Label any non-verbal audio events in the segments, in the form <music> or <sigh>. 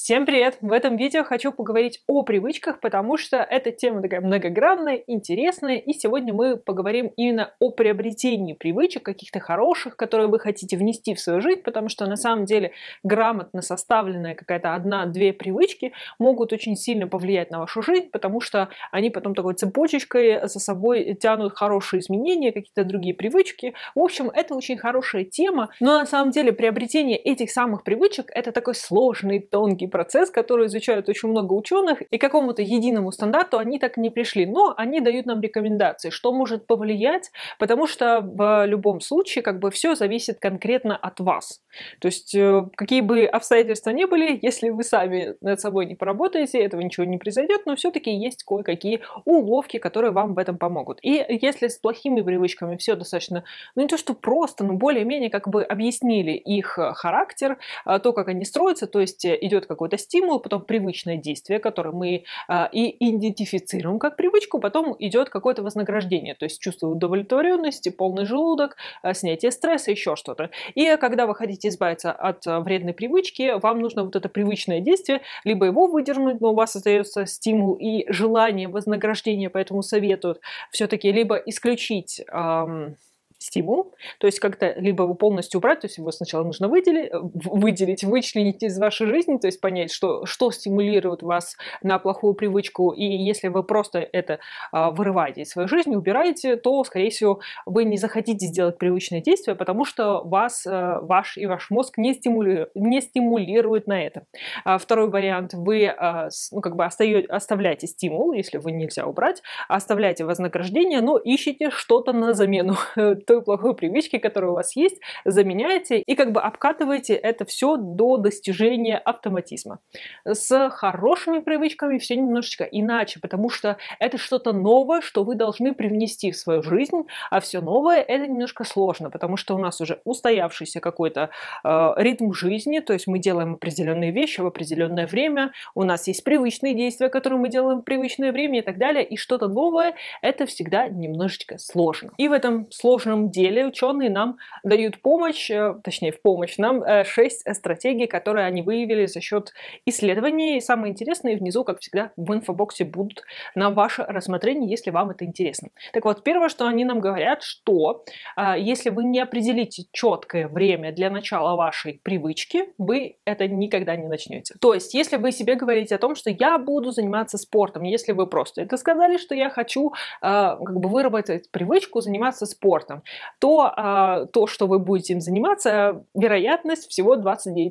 Всем привет! В этом видео хочу поговорить о привычках, потому что эта тема такая многогранная, интересная, и сегодня мы поговорим именно о приобретении привычек, каких-то хороших, которые вы хотите внести в свою жизнь, потому что на самом деле грамотно составленная какая-то одна-две привычки могут очень сильно повлиять на вашу жизнь, потому что они потом такой цепочечкой за собой тянут хорошие изменения, какие-то другие привычки. В общем, это очень хорошая тема, но на самом деле приобретение этих самых привычек это такой сложный, тонкий долгий процесс, который изучают очень много ученых, и к какому-то единому стандарту они так и не пришли. Но они дают нам рекомендации, что может повлиять, потому что в любом случае как бы все зависит конкретно от вас. То есть, э, какие бы обстоятельства ни были, если вы сами над собой не поработаете, этого ничего не произойдет, но все-таки есть кое-какие уловки, которые вам в этом помогут. И если с плохими привычками все достаточно, ну не то что просто, но более-менее как бы объяснили их э, характер, э, то, как они строятся, то есть идет какой-то стимул, потом привычное действие, которое мы и идентифицируем как привычку, потом идет какое-то вознаграждение, то есть чувство удовлетворенности, полный желудок, снятие стресса, еще что-то. И когда вы хотите избавиться от э, вредной привычки, вам нужно вот это привычное действие, либо его выдернуть, но у вас остается стимул и желание, вознаграждения, поэтому советуют все-таки, либо исключить эм, стимул, то есть как-то либо его полностью убрать, то есть его сначала нужно выделить, э, выделить, вычленить из вашей жизни, то есть понять, что, что стимулирует вас на плохую привычку, и если вы просто это а, вырываете из своей жизни, убираете, то, скорее всего, вы не захотите сделать привычное действие, потому что вас, э, ваш и ваш мозг не, стимулирует, не стимулирует на это. А, второй вариант, вы а, ну, как бы остаете, оставляете стимул, если вы нельзя убрать, оставляете вознаграждение, но ищете что-то на замену <laughs> той плохой привычки, которая у вас есть, заменяете и как бы обкатываете это все до достижения автоматизма. С хорошими привычками все немножечко иначе, потому что это что-то новое, что вы должны привнести в свою жизнь, а все новое это немножко сложно, потому что у нас уже устоявшийся какой-то э, ритм жизни, то есть мы делаем определенные вещи в определенное время, у нас есть привычные действия, которые мы делаем в привычное время и так далее, и что-то новое это всегда немножечко сложно. И в этом сложном самом деле ученые нам дают помощь, э, точнее в помощь нам, э, шесть стратегий, которые они выявили за счет исследований. И самые интересные внизу, как всегда, в инфобоксе будут на ваше рассмотрение, если вам это интересно. Так вот, первое, что они нам говорят, что э, если вы не определите четкое время для начала вашей привычки, вы это никогда не начнете. То есть, если вы себе говорите о том, что я буду заниматься спортом, если вы просто это сказали, что я хочу как бы выработать привычку заниматься спортом, то а, то, что вы будете им заниматься, вероятность всего 29%.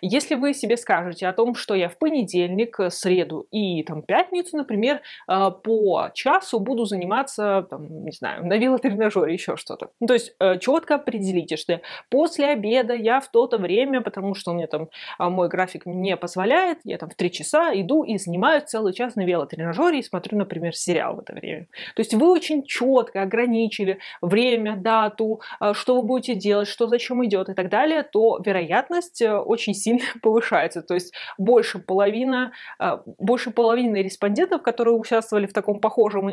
Если вы себе скажете о том, что я в понедельник, э, среду и там, пятницу, например, а, по часу буду заниматься, там, не знаю, на велотренажере, еще что-то. Ну, то есть э, четко определите, что после обеда я в то-то время, потому что у меня там а, мой график не позволяет, я там в 3 часа иду и занимаюсь целый час на велотренажере и смотрю, например, сериал в это время. То есть вы очень четко ограничили время, дату, э, что вы будете делать, что зачем идет и так далее, то вероятность э, очень сильно <laughs> повышается. То есть больше половина, э, больше половины респондентов, которые участвовали в таком похожем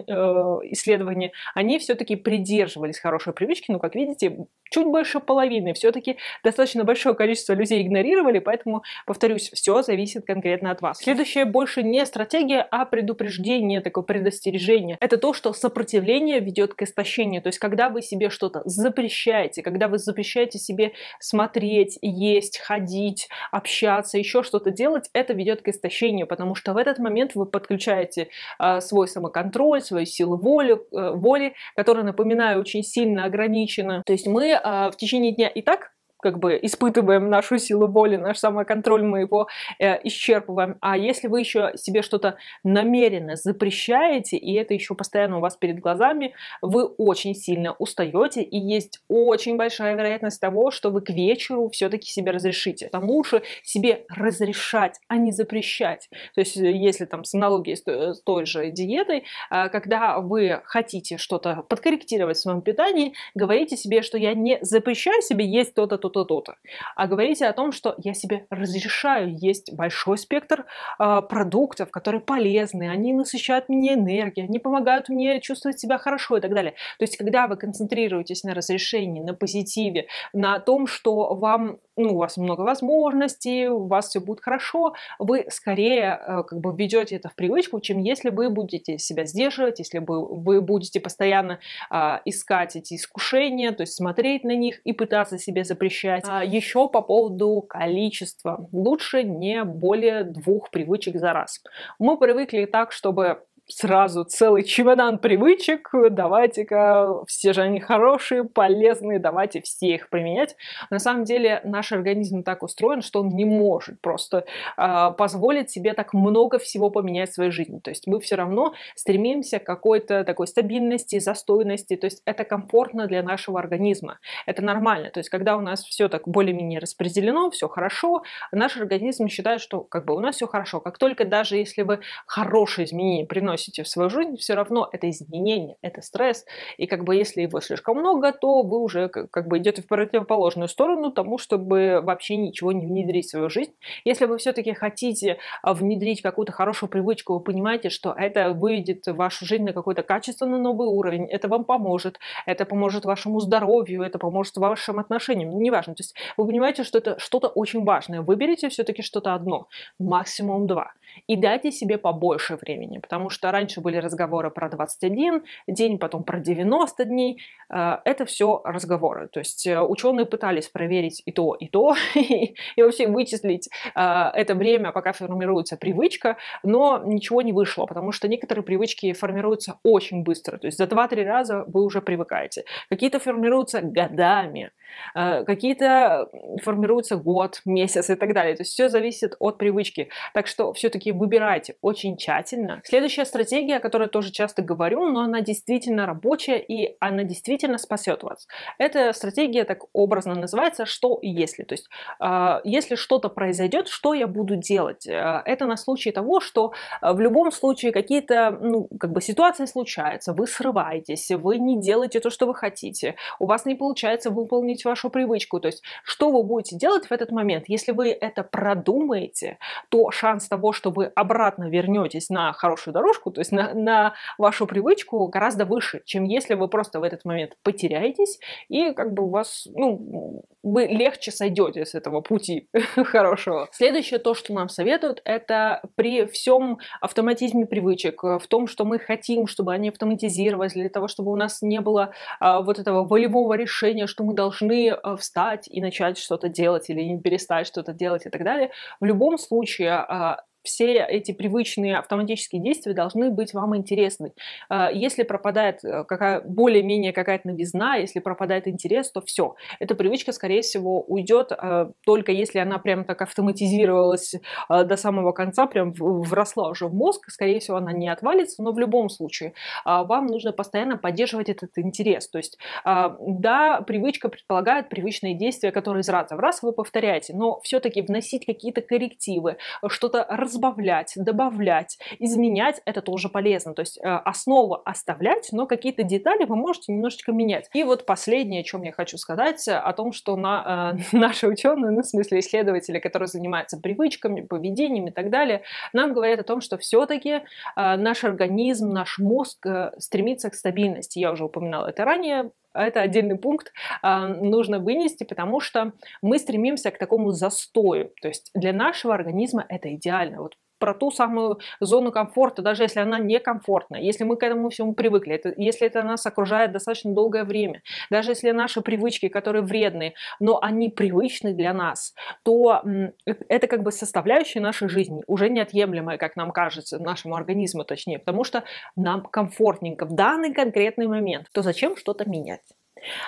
исследовании, они все-таки придерживались хорошей привычки. Но, ну, как видите, чуть больше половины. Все-таки достаточно большое количество людей игнорировали, поэтому, повторюсь, все зависит конкретно от вас. Следующее больше не стратегия, а предупреждение, такое предостережение. Это то, что сопротивление ведет к истощению. То есть, когда когда вы себе что-то запрещаете, когда вы запрещаете себе смотреть, есть, ходить, общаться, еще что-то делать, это ведет к истощению, потому что в этот момент вы подключаете э, свой самоконтроль, свою силу воли, э, воли, которая, напоминаю, очень сильно ограничена. То есть мы э, в течение дня и так как бы испытываем нашу силу боли, наш самоконтроль, мы его э, исчерпываем. А если вы еще себе что-то намеренно запрещаете, и это еще постоянно у вас перед глазами, вы очень сильно устаете, и есть очень большая вероятность того, что вы к вечеру все-таки себе разрешите. Там лучше себе разрешать, а не запрещать. То есть, э, если там с аналогией э, с той же диетой, э, когда вы хотите что-то подкорректировать в своем питании, говорите себе, что я не запрещаю себе есть то-то, то то-то, то-то. А говорите о том, что я себе разрешаю есть большой спектр э, продуктов, которые полезны, они насыщают меня энергией, они помогают мне чувствовать себя хорошо и так далее. То есть, когда вы концентрируетесь на разрешении, на позитиве, на том, что вам ну, у вас много возможностей, у вас все будет хорошо, вы скорее э, как бы введете это в привычку, чем если вы будете себя сдерживать, если вы, вы будете постоянно э, искать эти искушения, то есть смотреть на них и пытаться себе запрещать совмещать. А еще по поводу количества. Лучше не более двух привычек за раз. Мы привыкли так, чтобы сразу целый чемодан привычек, давайте-ка, все же они хорошие, полезные, давайте все их применять. На самом деле наш организм так устроен, что он не может просто э, позволить себе так много всего поменять в своей жизни. То есть мы все равно стремимся к какой-то такой стабильности, застойности, то есть это комфортно для нашего организма, это нормально. То есть когда у нас все так более-менее распределено, все хорошо, наш организм считает, что как бы у нас все хорошо. Как только даже если вы хорошие изменения приносите вносите в свою жизнь, все равно это изменение, это стресс. И как бы если его слишком много, то вы уже как бы идете в противоположную сторону тому, чтобы вообще ничего не внедрить в свою жизнь. Если вы все-таки хотите а, внедрить какую-то хорошую привычку, вы понимаете, что это выведет вашу жизнь на какой-то качественно новый уровень, это вам поможет, это поможет вашему здоровью, это поможет вашим отношениям, ну, неважно. То есть вы понимаете, что это что-то очень важное. Выберите все-таки что-то одно, максимум два. И дайте себе побольше времени, потому что а раньше были разговоры про 21 день, потом про 90 дней. Э, это все разговоры. То есть э, ученые пытались проверить и то, и то, и, <laughs> и вообще вычислить э, это время, пока формируется привычка, но ничего не вышло, потому что некоторые привычки формируются очень быстро. То есть за 2-3 раза вы уже привыкаете. Какие-то формируются годами. Э, какие-то формируются год, месяц и так далее. То есть все зависит от привычки. Так что все-таки выбирайте очень тщательно. Следующая стратегия, о которой тоже часто говорю, но она действительно рабочая и она действительно спасет вас. Эта стратегия так образно называется «что если». То есть э, если что-то произойдет, что я буду делать? Э, это на случай того, что в любом случае какие-то ну, как бы ситуации случаются, вы срываетесь, вы не делаете то, что вы хотите, у вас не получается выполнить изменить вашу привычку. То есть, что вы будете делать в этот момент? Если вы это продумаете, то шанс того, что вы обратно вернетесь на хорошую дорожку, то есть на, на вашу привычку, гораздо выше, чем если вы просто в этот момент потеряетесь и как бы у вас, ну, вы легче сойдете с этого пути <laughs> хорошего. Следующее, то, что нам советуют, это при всем автоматизме привычек, э, в том, что мы хотим, чтобы они автоматизировались, для того, чтобы у нас не было а, вот этого волевого решения, что мы должны должны э, встать и начать что-то делать или не перестать что-то делать и так далее. В любом случае а, все эти привычные автоматические действия должны быть вам интересны. Э, если пропадает э, какая, более-менее какая-то новизна, если пропадает интерес, то все. Эта привычка, скорее всего, уйдет э, только если она прям так автоматизировалась до самого конца, прям вросла уже в мозг, скорее всего, она не отвалится, но в любом случае вам нужно постоянно поддерживать этот интерес. То есть, да, привычка предполагает привычные действия, которые из раза в раз вы повторяете, но все-таки вносить какие-то коррективы, что-то разбавлять, разбавлять, добавлять, изменять, это тоже полезно. То есть э, основу оставлять, но какие-то детали вы можете немножечко менять. И вот последнее, о чем я хочу сказать, э, о том, что на, э, <laughs> наши ученые, ну, в смысле исследователи, которые занимаются привычками, поведением и так далее, нам говорят о том, что все-таки э, наш организм, наш мозг э, стремится к стабильности. Я уже упоминала это ранее, а это отдельный пункт, а, нужно вынести, потому что мы стремимся к такому застою. То есть для нашего организма это идеально. Вот про ту самую зону комфорта, даже если она некомфортная, если мы к этому всему привыкли, это, если это нас окружает достаточно долгое время, даже если наши привычки, которые вредные, но они привычны для нас, то э, это как бы составляющая нашей жизни, уже неотъемлемая, как нам кажется, нашему организму точнее, потому что нам комфортненько в данный конкретный момент, то зачем что-то менять?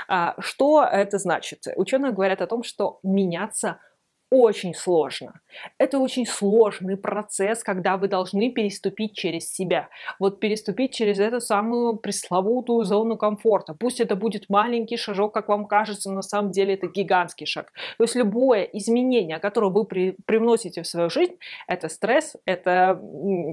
А, что это значит? Ученые говорят о том, что меняться – очень сложно. Это очень сложный процесс, когда вы должны переступить через себя. Вот переступить через эту самую пресловутую зону комфорта. Пусть это будет маленький шажок, как вам кажется, на самом деле это гигантский шаг. То есть любое изменение, которое вы при, привносите в свою жизнь, это стресс, это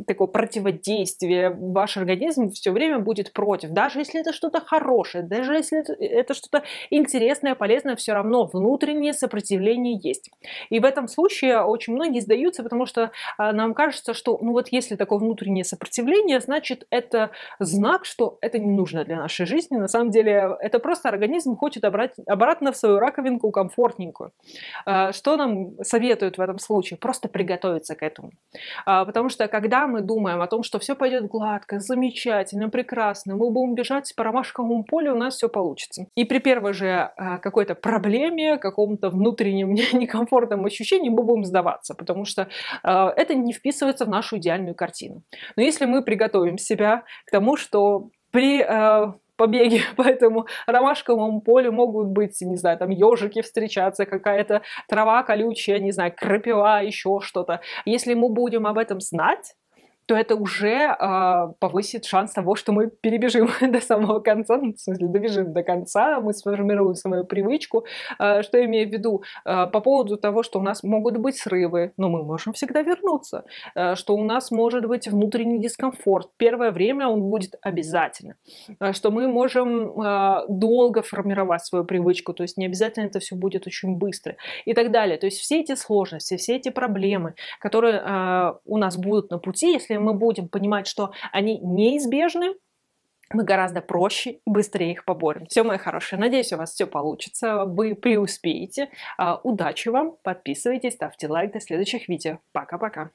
такое противодействие. Ваш организм все время будет против. Даже если это что-то хорошее, даже если это что-то интересное, полезное, все равно внутреннее сопротивление есть. И в этом случае очень многие сдаются, потому что а, нам кажется, что ну вот если такое внутреннее сопротивление, значит это знак, что это не нужно для нашей жизни. На самом деле это просто организм хочет обратно в свою раковинку комфортненькую. А, что нам советуют в этом случае? Просто приготовиться к этому. А, потому что когда мы думаем о том, что все пойдет гладко, замечательно, прекрасно, мы будем бежать по ромашковому полю, у нас все получится. И при первой же какой-то проблеме, каком-то внутреннем <laughs> некомфортном странном ощущении мы будем сдаваться, потому что э, это не вписывается в нашу идеальную картину. Но если мы приготовим себя к тому, что при э, побеге <laughs> по этому ромашковому полю могут быть, не знаю, там ежики встречаться, какая-то трава колючая, не знаю, крапива, еще что-то. Если мы будем об этом знать, то это уже э, повысит шанс того, что мы перебежим <laughs> до самого конца, ну, в смысле, добежим до конца, мы сформируем свою привычку. Э, что я имею в виду? Э, по поводу того, что у нас могут быть срывы, но мы можем всегда вернуться, э, что у нас может быть внутренний дискомфорт. Первое время он будет обязательно, э, что мы можем э, долго формировать свою привычку, то есть не обязательно это все будет очень быстро и так далее. То есть все эти сложности, все эти проблемы, которые э, у нас будут на пути, если которые мы будем понимать, что они неизбежны, мы гораздо проще, быстрее их поборем. Все, мои хорошие, надеюсь, у вас все получится, вы преуспеете. А, удачи вам, подписывайтесь, ставьте лайк до следующих видео. Пока-пока.